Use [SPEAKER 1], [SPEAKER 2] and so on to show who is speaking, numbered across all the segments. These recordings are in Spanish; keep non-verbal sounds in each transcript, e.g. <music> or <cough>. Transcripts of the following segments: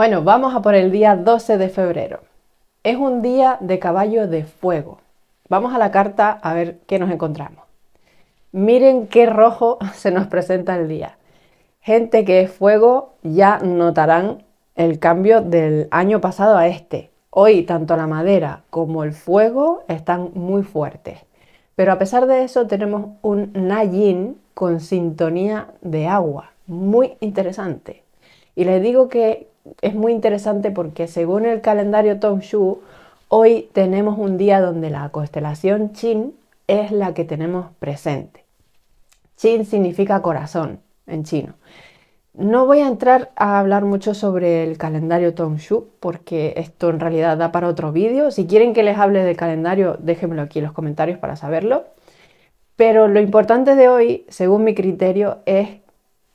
[SPEAKER 1] Bueno, vamos a por el día 12 de febrero. Es un día de caballo de fuego. Vamos a la carta a ver qué nos encontramos. Miren qué rojo <laughs> se nos presenta el día. Gente que es fuego ya notarán el cambio del año pasado a este. Hoy tanto la madera como el fuego están muy fuertes. Pero a pesar de eso tenemos un Nayin con sintonía de agua. Muy interesante. Y les digo que es muy interesante porque según el calendario Tong Shu hoy tenemos un día donde la constelación Chin es la que tenemos presente. Qin significa corazón en chino. No voy a entrar a hablar mucho sobre el calendario Tong Shu porque esto en realidad da para otro vídeo. Si quieren que les hable del calendario, déjenmelo aquí en los comentarios para saberlo. Pero lo importante de hoy, según mi criterio, es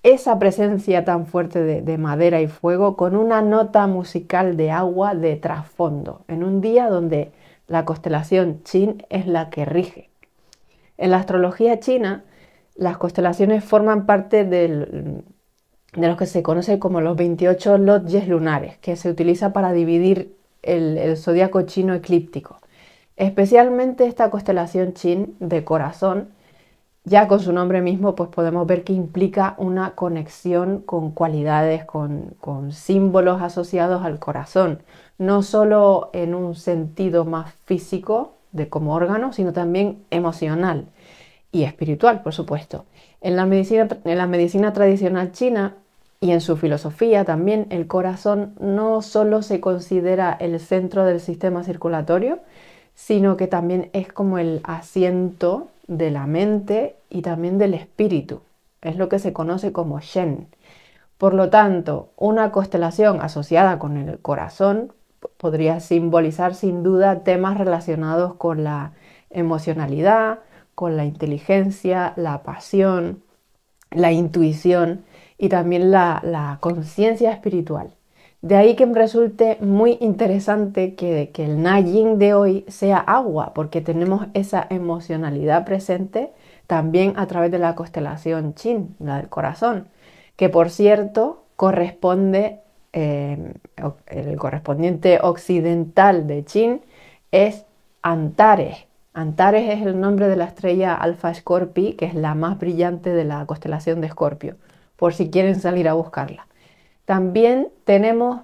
[SPEAKER 1] esa presencia tan fuerte de, madera y fuego con una nota musical de agua de trasfondo, en un día donde la constelación Chin es la que rige. En la astrología china, las constelaciones forman parte de lo que se conoce como los 28 lodges lunares, que se utiliza para dividir el, el zodiaco chino eclíptico. Especialmente esta constelación Chin de corazón ya con su nombre mismo pues podemos ver que implica una conexión con cualidades, con, símbolos asociados al corazón, no solo en un sentido más físico de como órgano, sino también emocional y espiritual, por supuesto. En la medicina, en la medicina tradicional china y en su filosofía también, el corazón no solo se considera el centro del sistema circulatorio, sino que también es como el asiento de la mente y también del espíritu. Es lo que se conoce como Shen. Por lo tanto, una constelación asociada con el corazón podría simbolizar sin duda temas relacionados con la emocionalidad, con la inteligencia, la pasión, la intuición y también la, la conciencia espiritual. De ahí que me resulte muy interesante que, que el Najing de hoy sea agua, porque tenemos esa emocionalidad presente también a través de la constelación Chin, la del corazón, que por cierto corresponde, em, el correspondiente occidental de Chin es Antares. Antares es el nombre de la estrella Alfa Scorpi, que es la más brillante de la constelación de Escorpio, por si quieren salir a buscarla. También tenemos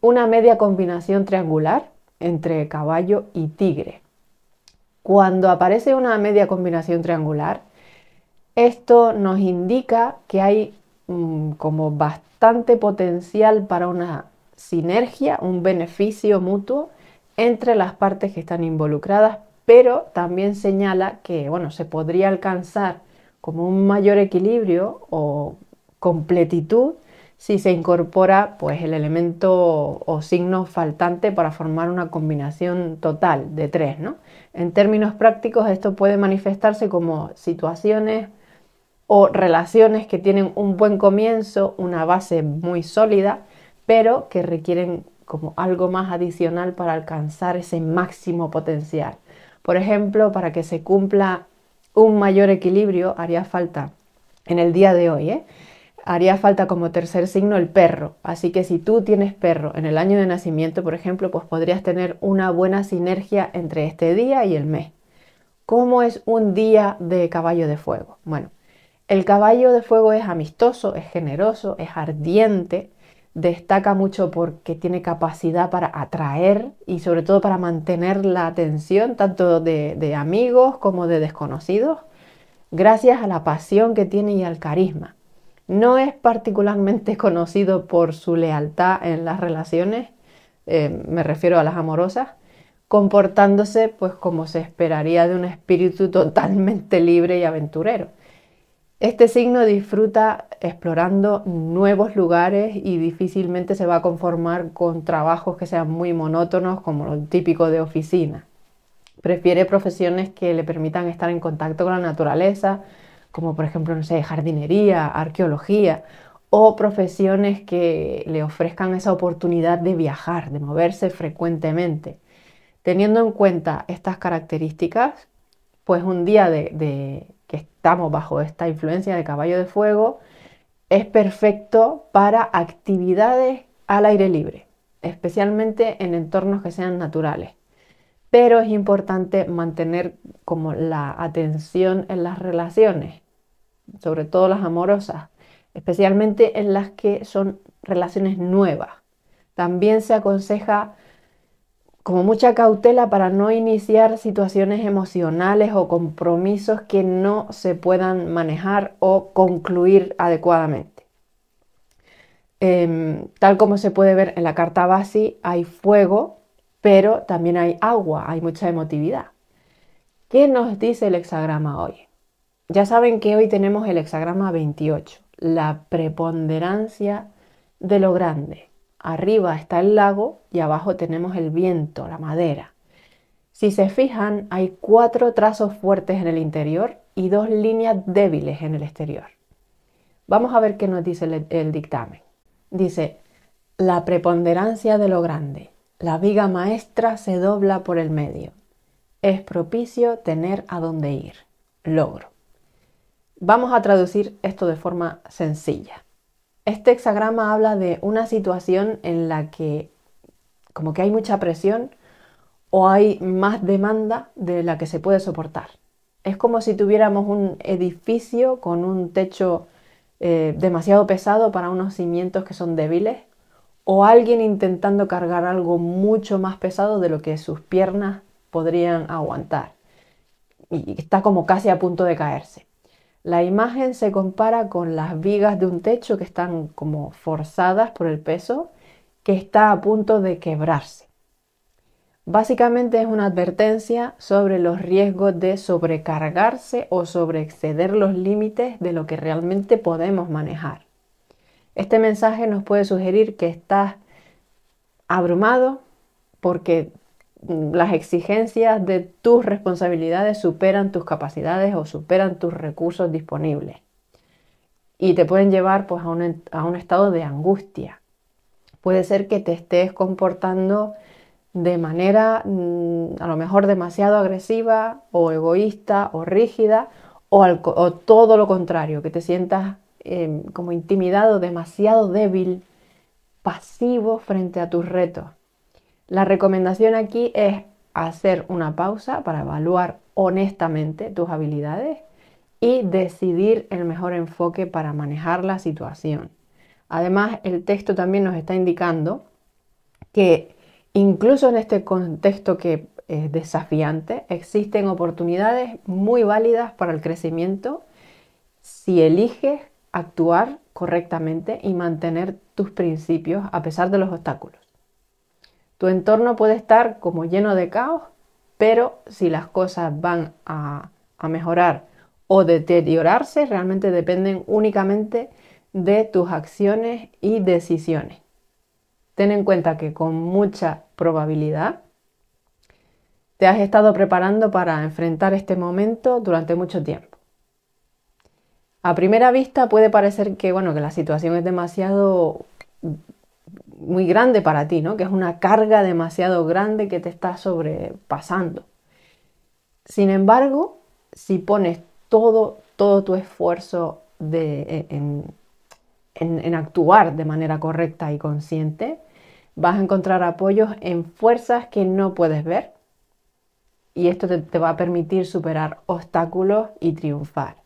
[SPEAKER 1] una media combinación triangular entre caballo y tigre. Cuando aparece una media combinación triangular, esto nos indica que hay mm, como bastante potencial para una sinergia, un beneficio mutuo entre las partes que están involucradas, pero también señala que se podría alcanzar como un mayor equilibrio o completitud si se incorpora pues, el elemento o signo faltante para formar una combinación total de tres. ¿no? En términos prácticos esto puede manifestarse como situaciones o relaciones que tienen un buen comienzo, una base muy sólida, pero que requieren como algo más adicional para alcanzar ese máximo potencial. Por ejemplo, para que se cumpla un mayor equilibrio haría falta en el día de hoy, ¿eh? haría falta como tercer signo el perro. Así que si tú tienes perro en el año de nacimiento, por ejemplo, pues podrías tener una buena sinergia entre este día y el mes. ¿Cómo es un día de caballo de fuego? Bueno, el caballo de fuego es amistoso, es generoso, es ardiente, destaca mucho porque tiene capacidad para atraer y sobre todo para mantener la atención tanto de, de amigos como de desconocidos, gracias a la pasión que tiene y al carisma. No es particularmente <laughs> conocido por su lealtad en las relaciones, eh, me refiero a las amorosas, comportándose pues como se esperaría de un espíritu <laughs> totalmente libre y aventurero. Este signo disfruta explorando nuevos lugares y difícilmente se va a conformar con trabajos que sean muy monótonos como lo típico de oficina. Prefiere profesiones que le permitan estar en contacto con la naturaleza, como por ejemplo, no sé, jardinería, arqueología, o profesiones que le ofrezcan esa oportunidad de viajar, de moverse frecuentemente. Teniendo en cuenta estas características, pues un día de, de, que estamos bajo esta influencia de caballo de fuego es perfecto para actividades al aire libre, especialmente en entornos que sean naturales. Pero es importante mantener como la atención en las relaciones sobre todo las amorosas, especialmente en las que son relaciones nuevas. También se aconseja como mucha cautela para no iniciar situaciones emocionales o compromisos que no se puedan manejar o concluir adecuadamente. Em, tal como se puede ver en la carta base, hay fuego, pero también hay agua, hay mucha emotividad. ¿Qué nos dice el hexagrama hoy? Ya saben que hoy tenemos el hexagrama 28, la preponderancia de lo grande. Arriba está el lago y abajo tenemos el viento, la madera. Si se fijan, hay cuatro trazos fuertes en el interior y dos líneas débiles en el exterior. Vamos a ver qué nos dice el, dictamen. Dice, la preponderancia de lo grande. La viga maestra se dobla por el medio. Es propicio tener a dónde ir. Logro. Vamos a traducir esto de forma sencilla. Este hexagrama habla de una situación en la que como que hay mucha presión o hay más demanda de la que se puede soportar. Es como si tuviéramos un edificio con un techo eh, demasiado pesado para unos cimientos que son débiles o alguien intentando cargar algo mucho más pesado de lo que sus piernas podrían aguantar y está como casi a punto de caerse. La imagen se compara con las vigas de un techo que están como forzadas por el peso, que está a punto de quebrarse. Básicamente es una advertencia sobre los riesgos de sobrecargarse o sobreexceder los límites de lo que realmente podemos manejar. Este mensaje nos puede sugerir que estás abrumado porque las exigencias de tus responsabilidades superan tus capacidades o superan tus recursos disponibles y te pueden llevar pues, a, un, estado de angustia. Puede ser que te estés comportando de manera mm, a lo mejor demasiado agresiva o egoísta o rígida o, todo lo contrario, que te sientas em, como intimidado, demasiado débil, pasivo frente a tus retos. La recomendación aquí es hacer una pausa para evaluar honestamente tus habilidades y decidir el mejor enfoque para manejar la situación. Además, el texto también nos está indicando que incluso en este contexto que es desafiante, existen oportunidades muy válidas para el crecimiento si eliges actuar correctamente y mantener tus principios a pesar de los obstáculos. Tu entorno puede estar como lleno de caos, pero si las cosas van a, mejorar o deteriorarse, realmente dependen únicamente de tus acciones y decisiones. Ten en cuenta que con mucha probabilidad te has estado preparando para enfrentar este momento durante mucho tiempo. A primera vista puede parecer que, bueno, que la situación es demasiado muy grande para ti, ¿no? Que es una carga demasiado grande que te está sobrepasando. Sin embargo, si pones todo, todo tu esfuerzo de, e, en, en, actuar de manera correcta y consciente, vas a encontrar apoyos en fuerzas que no puedes ver y esto te, va a permitir superar obstáculos y triunfar.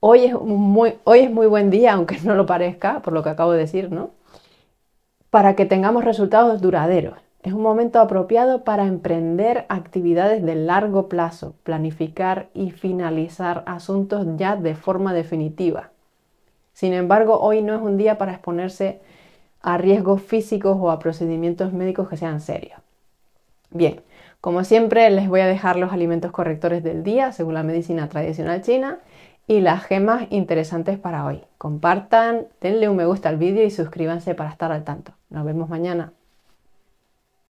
[SPEAKER 1] Hoy es, muy, hoy es muy buen día, aunque <laughs> no lo parezca, por lo que acabo de decir, ¿no? para que tengamos resultados duraderos. Es un momento apropiado para emprender actividades de largo plazo, planificar y finalizar asuntos ya de forma definitiva. Sin embargo, hoy no es un día para exponerse a riesgos físicos o a procedimientos médicos que sean serios. Bien, como siempre les voy a dejar los alimentos correctores del día según la medicina tradicional china y las gemas interesantes para hoy. Compartan, denle un me gusta al vídeo y suscríbanse para estar al tanto. Nos vemos mañana.